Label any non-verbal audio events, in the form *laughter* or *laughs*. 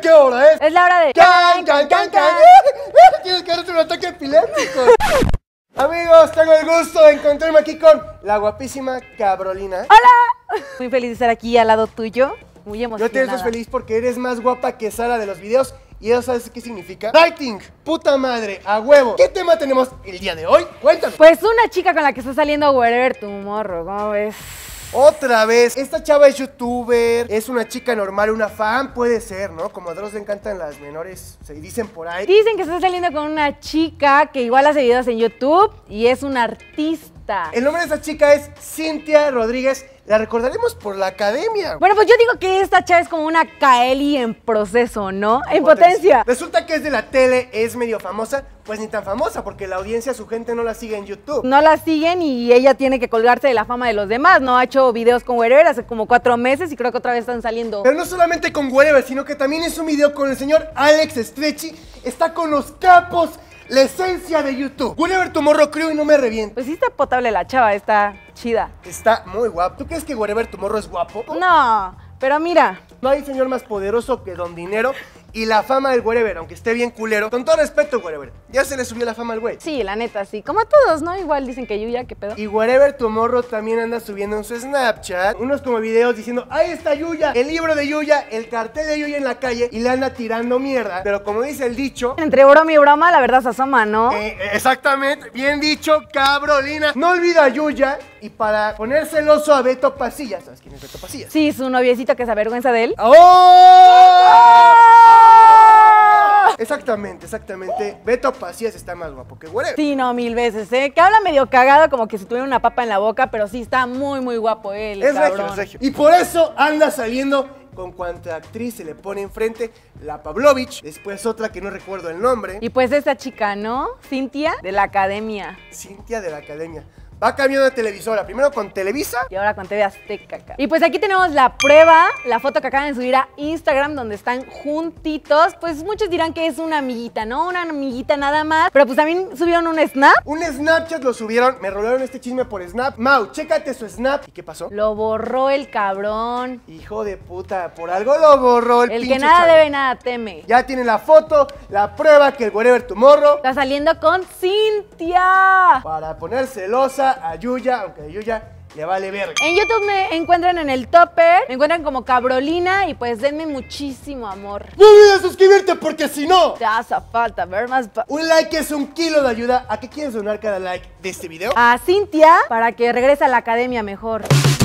qué hora es. Es la hora de. ¡Can, can, can, can! *laughs* Tienes que un ataque epiléptico. *laughs* Amigos, tengo el gusto de encontrarme aquí con la guapísima Cabrolina. ¡Hola! Muy feliz de estar aquí al lado tuyo. Muy emocionada. Yo te estoy feliz porque eres más guapa que Sara de los videos. ¿Y eso sabes qué significa? Writing, puta madre, a huevo. ¿Qué tema tenemos el día de hoy? Cuéntame. Pues una chica con la que está saliendo a tu morro ¿cómo ves? Otra vez, esta chava es youtuber, es una chica normal, una fan, puede ser, ¿no? Como a todos les encantan las menores, se dicen por ahí. Dicen que está saliendo con una chica que igual hace videos en YouTube y es una artista el nombre de esta chica es Cintia Rodríguez. La recordaremos por la academia. Bueno, pues yo digo que esta chava es como una Kaeli en proceso, ¿no? En potencia. Resulta que es de la tele, es medio famosa, pues ni tan famosa, porque la audiencia, su gente no la sigue en YouTube. No la siguen y ella tiene que colgarse de la fama de los demás, ¿no? Ha hecho videos con Wherever hace como cuatro meses y creo que otra vez están saliendo. Pero no solamente con Wherever, sino que también es un video con el señor Alex Stretchy, está con los capos, la esencia de YouTube. Whatever Tomorrow creo y no me reviento. Pues sí está potable la chava, está chida. Está muy guapo. ¿Tú crees que Whatever Tomorrow es guapo? No, pero mira. No hay señor más poderoso que Don Dinero y la fama del wherever, aunque esté bien culero, con todo respeto, wherever, ya se le subió la fama al güey. Sí, la neta, sí. Como a todos, ¿no? Igual dicen que Yuya, qué pedo. Y tu morro también anda subiendo en su Snapchat unos como videos diciendo, ahí está Yuya, el libro de Yuya, el cartel de Yuya en la calle y le anda tirando mierda. Pero como dice el dicho... Entre broma y broma, la verdad se asoma, ¿no? Eh, eh, exactamente, bien dicho, cabrolina. No olvida a Yuya y para ponérselo a Beto Pasillas, ¿sabes quién es Beto Pasillas? Sí, su noviecito que se avergüenza de él. ¡Oh! ¡Oh! Exactamente, exactamente. Beto Pacías está más guapo que Guerrero. Sí, no, mil veces, ¿eh? Que habla medio cagado, como que si tuviera una papa en la boca, pero sí está muy, muy guapo él. Es regio, es regio. Y por eso anda saliendo con cuanta actriz se le pone enfrente, la Pavlovich, después otra que no recuerdo el nombre. Y pues esa chica, ¿no? Cintia de la Academia. Cintia de la Academia va cambiando de televisora. Primero con Televisa. Y ahora con TV Azteca. Y pues aquí tenemos la prueba, la foto que acaban de subir a Instagram donde están juntitos. Pues muchos dirán que es una amiguita, ¿no? Una amiguita nada más. Pero pues también subieron un snap. Un Snapchat lo subieron. Me robaron este chisme por snap. Mau, chécate su snap. ¿Y qué pasó? Lo borró el cabrón. Hijo de puta, por algo lo borró el El que nada debe, nada teme. Ya tiene la foto, la prueba que el whatever tomorrow. Está saliendo con Cintia. Para poner celosa a Yuya, aunque Yuya le vale verga. En YouTube me encuentran en el topper, me encuentran como Cabrolina y pues denme muchísimo amor. No olvides suscribirte porque si no... Te hace falta ver más... Un like es un kilo de ayuda. ¿A qué quieres donar cada like de este video? A Cintia, para que regrese a la academia mejor.